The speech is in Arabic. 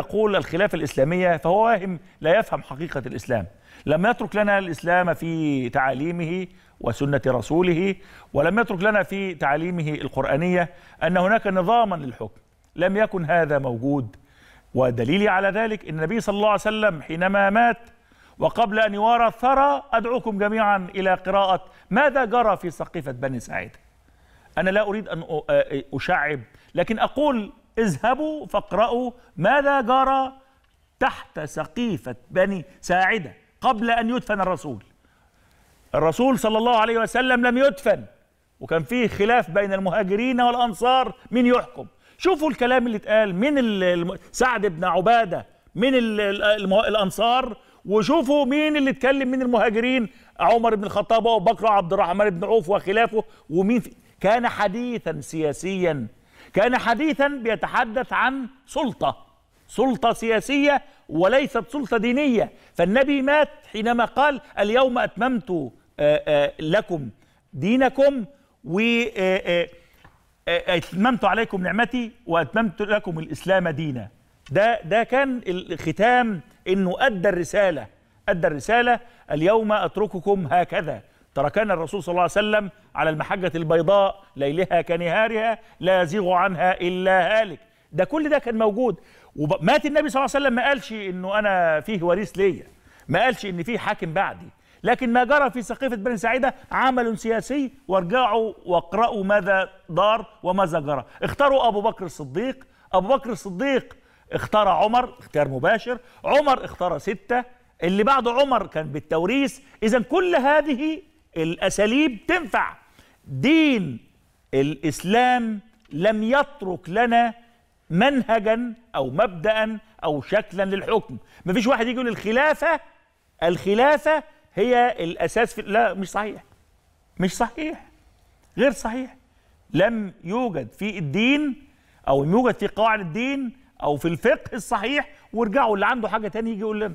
يقول الخلافة الإسلامية فهو واهم لا يفهم حقيقة الإسلام لم يترك لنا الإسلام في تعاليمه وسنة رسوله ولم يترك لنا في تعاليمه القرآنية أن هناك نظاما للحكم لم يكن هذا موجود ودليلي على ذلك أن النبي صلى الله عليه وسلم حينما مات وقبل أن يوارى الثرى أدعوكم جميعا إلى قراءة ماذا جرى في سقيفة بني سعيد أنا لا أريد أن أشعب لكن أقول اذهبوا فاقرأوا ماذا جرى تحت سقيفة بني ساعدة قبل أن يدفن الرسول الرسول صلى الله عليه وسلم لم يدفن وكان فيه خلاف بين المهاجرين والأنصار من يحكم شوفوا الكلام اللي اتقال من سعد بن عبادة من الأنصار وشوفوا مين اللي اتكلم من المهاجرين عمر بن الخطاب وابو بكر وعبد الرحمن بن عوف وخلافه ومين كان حديثا سياسيا كان حديثا بيتحدث عن سلطة سلطة سياسية وليست سلطة دينية فالنبي مات حينما قال اليوم أتممت آه، آه، لكم دينكم و آه، أتممت عليكم نعمتي وأتممت لكم الإسلام دينا ده ده كان الختام إنه أدى الرسالة أدى الرسالة اليوم أترككم هكذا تركنا الرسول صلى الله عليه وسلم على المحجة البيضاء ليلها كنهارها لا يزيغ عنها إلا هالك ده كل ده كان موجود ومات النبي صلى الله عليه وسلم ما قالش انه انا فيه وريث ليا ما قالش ان فيه حاكم بعدي لكن ما جرى في سقيفة بني سعيدة عمل سياسي وارجعوا واقرأوا ماذا دار وماذا جرى اختاروا أبو بكر الصديق أبو بكر الصديق اختار عمر اختيار مباشر عمر اختار ستة اللي بعد عمر كان بالتوريث إذا كل هذه الاساليب تنفع دين الاسلام لم يترك لنا منهجا او مبدا او شكلا للحكم ما فيش واحد يجي يقول الخلافه الخلافه هي الاساس في لا مش صحيح مش صحيح غير صحيح لم يوجد في الدين او يوجد في قواعد الدين او في الفقه الصحيح وارجعوا اللي عنده حاجه تانية يجي يقول لنا